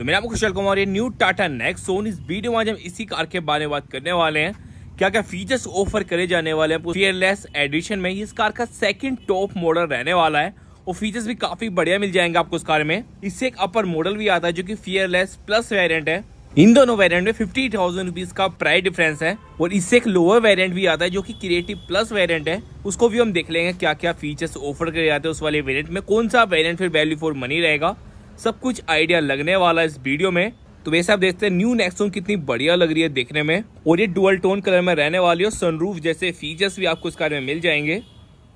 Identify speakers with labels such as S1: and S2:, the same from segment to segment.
S1: तो मेरा नाम कुशल कुमार ये न्यू टाटा नेक्सोन इस वीडियो में आज हम इसी कार के बारे में बात करने वाले हैं क्या क्या फीचर्स ऑफर करे जाने वाले हैं फियरलेस एडिशन में इस कार का सेकंड टॉप मॉडल रहने वाला है और फीचर्स भी काफी बढ़िया मिल जाएंगे आपको इस कार में इससे एक अपर मॉडल भी आता है जो की फियरलेस प्लस वेरियंट है इन दोनों वेरियंट में फिफ्टी थाउजेंड रुपीज का प्राइस डिफरेंस है और इससे एक लोअर वेरियंट भी आता है जो की क्रिएटिव प्लस वेरियंट है उसको भी हम देख लेंगे क्या क्या फीचर्स ऑफर करे जाते हैं उस वाले वेरियंट में कौन सा वेरियंट फिर वैल्यू फॉर मनी रहेगा सब कुछ आइडिया लगने वाला इस वीडियो में तो वैसे आप देखते हैं न्यू नेक्सोन कितनी बढ़िया लग रही है देखने में और ये डुअल टोन कलर में रहने वाली है सनरूफ जैसे फीचर्स भी आपको इस कार में मिल जाएंगे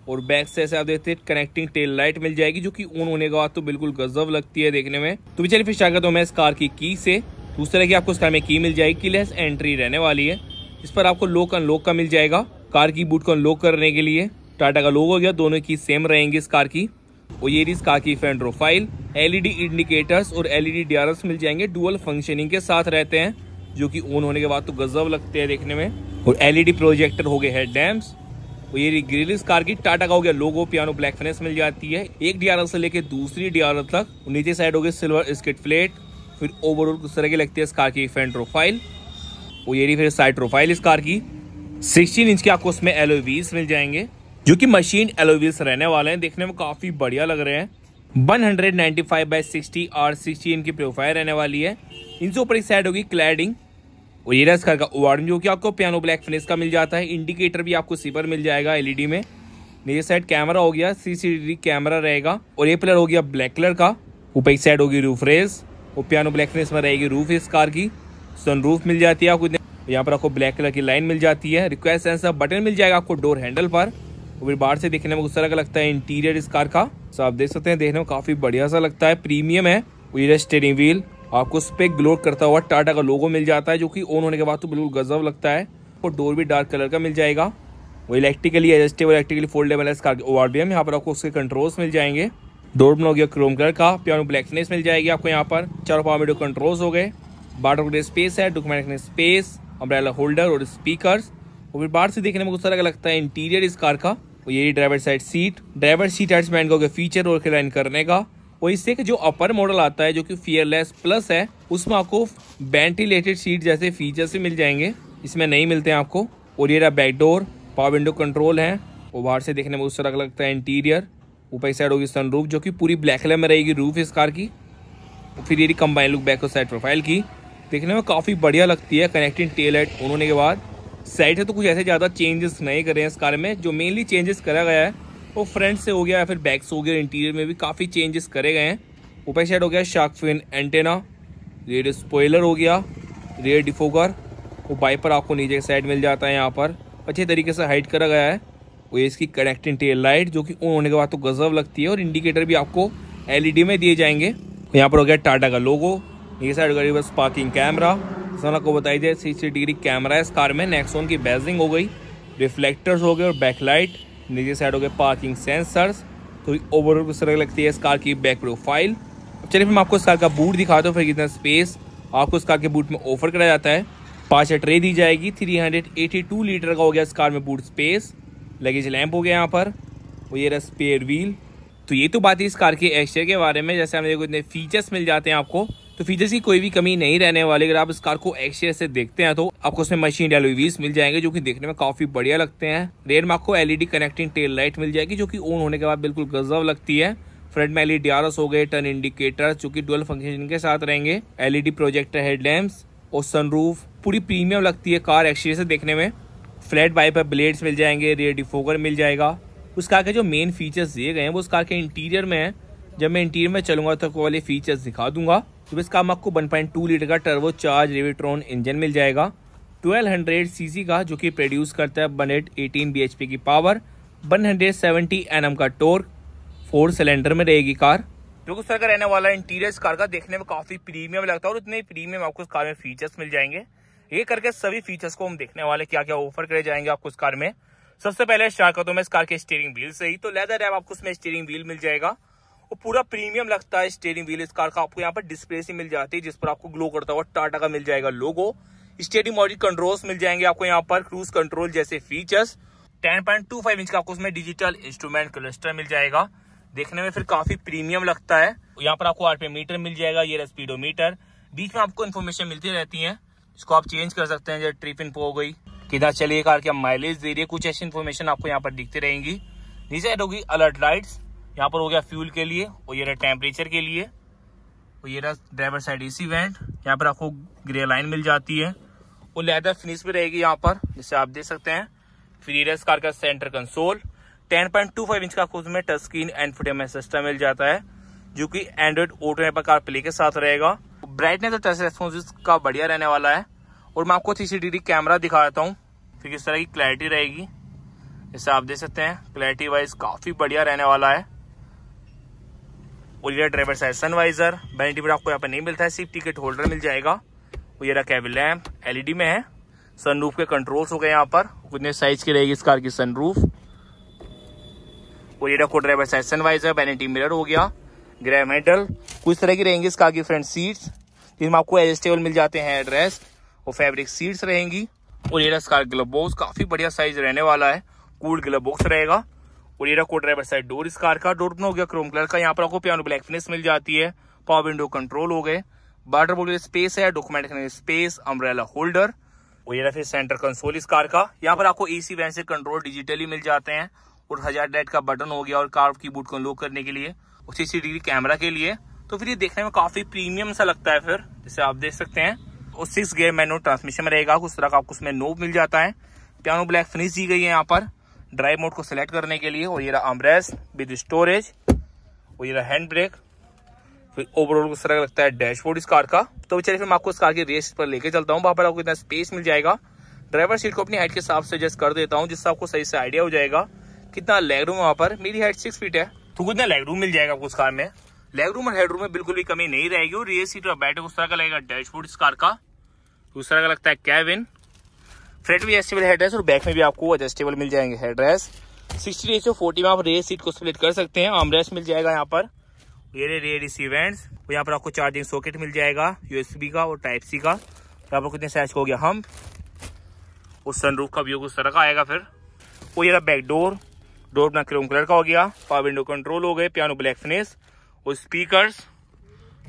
S1: और बैक से ऐसे आप देखते हैं कनेक्टिंग टेल लाइट मिल जाएगी जो कि ऑन होने के बाद तो बिल्कुल गजब लगती है देखने में तो भी चलिए फिर स्वागत हूँ मैं इस कार की की से दूसरे की आपको इस कार में की मिल जाएगी लेस एंट्री रहने वाली है इस पर आपको लोक अनलॉक का मिल जाएगा कार की बूट को अनलॉक करने के लिए टाटा का लोक हो गया दोनों की सेम रहेंगी इस कार की और ये ओयेरिस काकी प्रोफाइल एलईडी इंडिकेटर्स और एलईडी डीआरएस मिल जाएंगे डुअल फंक्शनिंग के साथ रहते हैं जो कि ऑन होने के बाद तो गजब लगते हैं देखने में और एलईडी प्रोजेक्टर हो गए हेड डैम्स और ये ग्रिल इस कार की टाटा का हो गया लोगो पियानो ब्लैक फिनेस मिल जाती है एक डी से लेकर दूसरी डीआरएल तक नीचे साइड हो गई सिल्वर स्किट प्लेट फिर ओवरऑल किस तरह की लगती है इस कार की फ्रंट प्रोफाइल और ये रही फिर साइड प्रोफाइल इस कार की 16 इंच के आपको उसमें एलोवीज मिल जाएंगे जो कि मशीन एलोविल्स रहने वाले हैं देखने में काफ़ी बढ़िया लग रहे हैं 195 hundred ninety five by sixty और सिक्सटी इनकी प्रोफाइल रहने वाली है इनसे ऊपर एक साइड होगी क्लैडिंग और ये रस का वार्डन जो कि आपको पियानो ब्लैक फिनिश का मिल जाता है इंडिकेटर भी आपको सीपर मिल जाएगा एलईडी में ये साइड कैमरा हो गया सीसीटीवी कैमरा रहेगा और ये पिलर हो गया ब्लैक कलर का ऊपर एक साइड होगी रूफ रेस और पियानो ब्लैक फिनिश में रहेगी रूफ इस कार की सन रूफ मिल जाती है आपको यहाँ पर आपको ब्लैक कलर की लाइन मिल जाती है रिक्वेस्ट एंसर बटन मिल जाएगा आपको डोर हैंडल पर फिर बाहर से देखने में उस तरह का लगता है इंटीरियर इस कार का सो आप देख सकते हैं देखने में काफी बढ़िया सा लगता है प्रीमियम है और स्टेरिंग व्हील आपको उस पर ग्लो करता हुआ टाटा का लोगो मिल जाता है जो कि ऑन होने के बाद तो बिल्कुल गजब लगता है और डोर भी डार्क कलर का मिल जाएगा वो इलेक्ट्रिकली एडजस्टेबल इलेक्ट्रिकली फोल्डेबल है इस कार के आर बी एम यहाँ पर आपको उसके कंट्रोल्स मिल जाएंगे डोर बना हो गया क्रोम कलर का पियानो ब्लैकनेस मिल जाएगी आपको यहाँ पर चारों पावर विडो कंट्रोल्स हो गए बाटर स्पेस है डॉक्यूमेंट रखने स्पेस अम्ब्रेला होल्डर और स्पीकर और फिर बाहर से देखने में उस तरह का लगता है इंटीरियर इस कार का ये driver side seat driver seat हेड्समैन का फीचर और क्लाइन करने का और इससे जो अपर मॉडल आता है जो कि फियरलेस प्लस है उसमें आपको वेंटिलेटेड सीट जैसे फीचर्स मिल जाएंगे इसमें नहीं मिलते हैं आपको और ये रहा बैकडोर पावर विंडो कंट्रोल है और बाहर से देखने में उस तरह लगता है इंटीरियर ऊपर की साइड होगी सनरूफ जो कि पूरी ब्लैक कलर में रहेगी रूफ इस कार की फिर ये कंबाइन लुक बैक और साइड प्रोफाइल की देखने में काफ़ी बढ़िया लगती है कनेक्टिंग टेल लाइट ऑन होने के बाद साइड से तो कुछ ऐसे ज़्यादा चेंजेस नहीं करे हैं इस कार में जो मेनली चेंजेस करा गया है वो फ्रंट से हो गया या फिर बैक से हो गया इंटीरियर में भी काफ़ी चेंजेस करे गए हैं ऊपर साइड हो गया shark fin antenna red spoiler हो गया रेड डिफोगर वो बाइपर आपको नीचे साइड मिल जाता है यहाँ पर अच्छे तरीके से हाइट करा गया है वो इसकी कनेक्टिंग टेल लाइट जो कि ऑन होने के बाद तो गजब लगती है और इंडिकेटर भी आपको एलईडी में दिए जाएंगे यहाँ पर हो गया टाटा का लोगो ये साइड हो गया रिवर्स पार्किंग कैमरा सर आपको बताई जाए सी डिग्री कैमरा है इस कार में नेक्सोन की बेजिंग हो गई रिफ्लेक्टर्स हो गए और बैकलाइट नीचे साइड हो गए पार्किंग सेंसर्स थोड़ी ओवरऑल किस तरह लगती है इस कार की बैक प्रोफाइल चलिए फिर मैं आपको इस कार का बूट दिखा दो फिर कितना स्पेस आपको इस कार के बूट में ऑफर कराया जाता है पाँच ट्रे दी जाएगी 382 लीटर का हो गया इस कार में बूट स्पेस लगेज लैंप हो गया यहाँ पर और ये रहा स्पेयर व्हील तो ये तो बात है इस कार के एक्सचर के बारे में जैसे हमें देखो इतने फीचर्स मिल जाते हैं आपको तो फीचर्स की कोई भी कमी नहीं रहने वाली अगर आप इस कार को एक्सरे से देखते हैं तो आपको उसमें मशीन एलोवीस मिल जाएंगे जो कि देखने में काफी बढ़िया लगते हैं रेयर मार्क को एलईडी कनेक्टिंग टेल लाइट मिल जाएगी जो कि ऑन होने के बाद बिल्कुल गजब लगती है फ्रंट में एलईडी आरस e हो गए टर्न इंडिकेटर जो की डुअल फंक्शन के साथ रहेंगे एलईडी प्रोजेक्टर हेडलैम्प और सनरूफ पूरी प्रीमियम लगती है कार एक्सरे से देखने में फ्लैट है ब्लेड्स मिल जाएंगे रेयर डिफोगर मिल जाएगा उस कार के जो मेन फीचर्स दिए गए हैं वो उस कार के इंटीरियर में है जब मैं इंटीरियर में चलूंगा तो वाले फीचर्स दिखा दूंगा तो इस काम आपको 1.2 लीटर का टर्बो चार्ज रेविट्रॉन इंजन मिल जाएगा 1200 सीसी का जो कि प्रोड्यूस करता है 118 बीएचपी की पावर 170 एनएम का टोर्क फोर सिलेंडर में रहेगी कार जो कि सर का रहने वाला इंटीरियर इस कार का देखने में काफी प्रीमियम लगता है और इतने प्रीमियम आपको इस कार में फीचर्स मिल जाएंगे ये करके सभी फीचर्स को हम देखने वाले क्या क्या ऑफर करे जाएंगे आपको इस कार में सबसे पहले स्टार्ट करता हूँ मैं इस कार के स्टीयरिंग व्हील से ही तो लेदर है आपको उसमें स्टीयरिंग व्हील मिल जाएगा और पूरा प्रीमियम लगता है स्टेयरिंग व्हील इस कार का आपको यहाँ पर डिस्प्ले से मिल जाती है जिस पर आपको ग्लो करता हुआ टाटा का मिल जाएगा लोगो स्टेडियम मॉडल कंट्रोल्स मिल जाएंगे आपको यहाँ पर क्रूज कंट्रोल जैसे फीचर्स 10.25 इंच का आपको उसमें डिजिटल इंस्ट्रूमेंट क्लस्टर मिल जाएगा देखने में फिर काफी प्रीमियम लगता है यहाँ पर आपको आरपीएम मीटर मिल जाएगा ये स्पीडोमीटर बीच में आपको इन्फॉर्मेशन मिलती रहती है इसको आप चेंज कर सकते हैं जैसे ट्रिप इन हो गई किधर चलिए कार क्या माइलेज दे रही है कुछ ऐसी इन्फॉर्मेशन आपको यहाँ पर दिखती रहेंगी नीचे होगी अलर्ट लाइट्स यहाँ पर हो गया फ्यूल के लिए और ये रहा टेम्परेचर के लिए और ये रहा ड्राइवर साइड एसी वेंट यहाँ पर आपको ग्रे लाइन मिल जाती है और लेदर फिनिश भी रहेगी यहाँ पर जिसे आप देख सकते हैं फिर ये कार का सेंटर कंसोल 10.25 इंच का आपको उसमें touch screen infotainment system मिल जाता है जो कि एंड्रॉइड ऑटो पर कार प्ले के साथ रहेगा ब्राइटनेस और टच रेस्पॉन्स का बढ़िया रहने वाला है और मैं आपको थ्री डिग्री कैमरा दिखा देता हूँ फिर किस तरह की क्लैरिटी रहेगी जैसे आप देख सकते हैं क्लैरिटी वाइज काफ़ी बढ़िया रहने वाला है ओलिया ड्राइवर साइज सनवाइजर बेनिफिट आपको यहाँ पर नहीं मिलता है सिर्फ टिकट होल्डर मिल जाएगा ओलिया कैबिन लैम्प एलईडी में है सनरूफ के कंट्रोल्स हो गए यहाँ पर कितने साइज की रहेगी इस कार की सनरूफ ओलिया को driver side sun visor vanity mirror हो गया ग्रे मेडल कुछ तरह की रहेंगी इस कार की फ्रंट सीट्स जिसमें आपको एडजस्टेबल मिल जाते हैं एड्रेस और फैब्रिक सीट्स रहेंगी और ये रहा कार ग्लब बॉक्स काफ़ी बढ़िया साइज रहने वाला है कूल ग्लब बॉक्स रहेगा और ये रखो को ड्राइवर साइड डोर इस कार का डोर हो गया क्रोम कलर का यहाँ पर आपको प्यानो ब्लैक फिनिश मिल जाती है पावर विंडो कंट्रोल हो गए बार्डर बोल स्पेस है डॉक्यूमेंट स्पेस अम्ब्रेला होल्डर और ये रहा फिर सेंटर कंसोल इस कार का यहाँ पर आपको एसी वैन से कंट्रोल डिजिटली मिल जाते हैं और हजार डेट का बटन हो गया और कार की बूट को लोक करने के लिए और सीसीटीवी कैमरा के लिए तो फिर ये देखने में काफी प्रीमियम सा लगता है फिर जैसे आप देख सकते हैं और सिक्स गेयर मैनुअल ट्रांसमिशन में रहेगा उस तरह का आपको उसमें नोब मिल जाता है प्यानो ब्लैक फिनिश दी गई है यहाँ पर ड्राइव मोड को सिलेक्ट करने के लिए और ये रहा अम्ब्रेस विद स्टोरेज और ये रहा हैंड ब्रेक फिर ओवरऑल को सरक लगता है डैशबोर्ड इस कार का तो चलिए फिर मैं आपको इस कार की रेस पर लेके चलता हूँ वहाँ पर आपको इतना स्पेस मिल जाएगा ड्राइवर सीट को अपनी हाइट के हिसाब से एडजस्ट कर देता हूँ जिससे आपको सही से आइडिया हो जाएगा कितना लेग रूम वहाँ पर मेरी हाइट सिक्स फीट है तो कितना लेग रूम मिल जाएगा आपको उस कार में लेग रूम और हेड रूम में बिल्कुल भी कमी नहीं रहेगी और रेस सीट पर बैठे उस तरह का लगेगा डैशबोर्ड इस कार का दूसरा का लगता है कैबिन फ्रंट भी एडजस्टेबल हेड और बैक में भी आपको एडजस्टेबल मिल जाएंगे हेड रेस्ट सिक्सटी रेस फोर्टी में आप रेस सीट को स्प्लिट कर सकते हैं आम रेस मिल जाएगा यहाँ पर ये रेयर रिसीवेंट्स और यहाँ पर आपको चार्जिंग सॉकेट मिल जाएगा यूएसबी का और टाइप सी का यहाँ पर कितने साइज हो गया हम और सनरूफ का व्यू उस तरह का आएगा फिर और ये बैक डोर डोर अपना क्रोम कलर का हो गया पावर विंडो कंट्रोल हो गए पियानो ब्लैक फिनिश और स्पीकर्स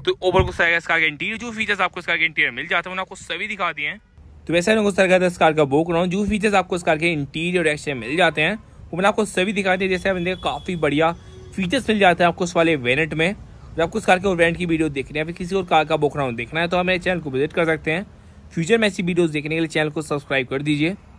S1: तो ओवर कुछ इसका इंटीरियर जो फीचर्स आपको इसका इंटीरियर मिल जाता है उन्हें आपको सभी दिखा दिए हैं तो वैसे लोग उस तरह का इस कार का रहा कराऊँ जो फीचर्स आपको इस कार के इंटीरियर एक्सटीरियर मिल जाते हैं वो मैंने आपको सभी दिखाते हैं जैसे मैंने देखा काफ़ी बढ़िया फीचर्स मिल जाते हैं आपको उस वाले वेनेट में अगर आपको इस कार के वेनेट की वीडियो देखनी है फिर किसी और कार का बोकराउंड देखना है तो हमारे मेरे चैनल को विजिट कर सकते हैं फ्यूचर में ऐसी वीडियोज़ देखने के लिए चैनल को सब्सक्राइब कर दीजिए